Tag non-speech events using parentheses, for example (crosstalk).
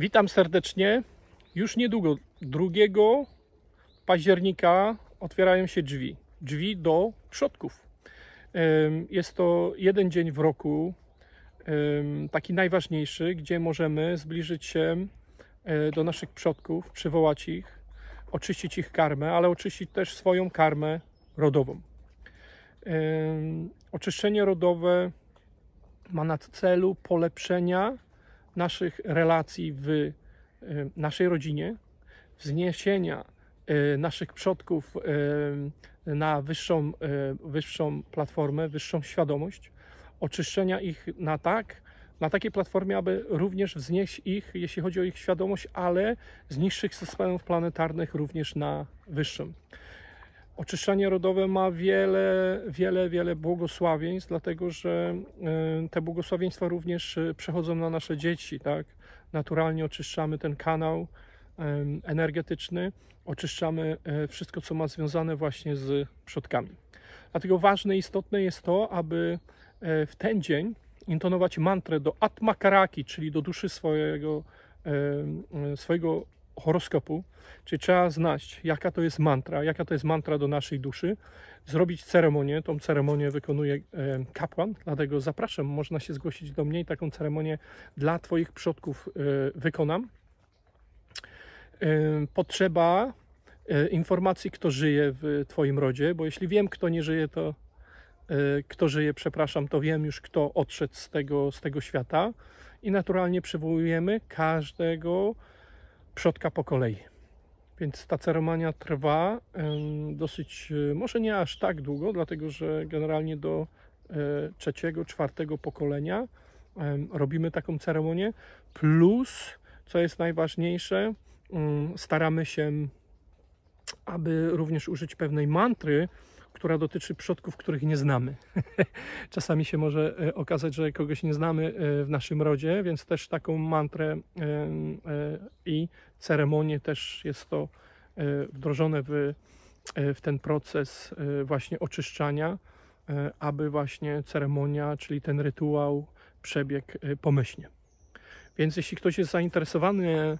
Witam serdecznie. Już niedługo, 2 października, otwierają się drzwi. Drzwi do przodków. Jest to jeden dzień w roku, taki najważniejszy, gdzie możemy zbliżyć się e, do naszych przodków, przywołać ich, oczyścić ich karmę, ale oczyścić też swoją karmę rodową. Oczyszczenie rodowe ma na celu polepszenia naszych relacji w e, naszej rodzinie, wzniesienia e, naszych przodków e, na wyższą, wyższą platformę, wyższą świadomość, oczyszczenia ich na tak, na takiej platformie, aby również wznieść ich, jeśli chodzi o ich świadomość, ale z niższych systemów planetarnych również na wyższym. Oczyszczanie rodowe ma wiele, wiele, wiele błogosławieństw, dlatego że e, te błogosławieństwa również e, przechodzą na nasze dzieci, tak? Naturalnie oczyszczamy ten kanał e, energetyczny, oczyszczamy wszystko, co ma związane właśnie z przodkami. Dlatego ważne, istotne jest to, aby w ten dzień intonować mantrę do Atmakaraki, czyli do duszy swojego, swojego horoskopu, czyli trzeba znać, jaka to jest mantra, jaka to jest mantra do naszej duszy, zrobić ceremonię. Tą ceremonię wykonuje e, kapłan, dlatego zapraszam, można się zgłosić do mnie i taką ceremonię dla Twoich przodków e, wykonam. E, potrzeba informacji, kto żyje w Twoim rodzie, bo jeśli wiem, kto nie żyje, to kto żyje, przepraszam, to wiem już, kto odszedł z tego, z tego świata. I naturalnie przywołujemy każdego przodka po kolei. Więc ta ceremonia trwa dosyć, e, może nie aż tak długo, dlatego że generalnie do e, trzeciego, czwartego pokolenia robimy taką ceremonię. Plus, co jest najważniejsze, mm, staramy się, aby również użyć pewnej mantry, która dotyczy przodków, których nie znamy. (laughs) Czasami się może e, okazać, że kogoś nie znamy e, w naszym rodzie, więc też taką mantrę e, i ceremonię też jest to wdrożone w, w ten proces właśnie oczyszczania, aby właśnie ceremonia, czyli ten rytuał przebiegł pomyślnie. Więc jeśli ktoś jest zainteresowany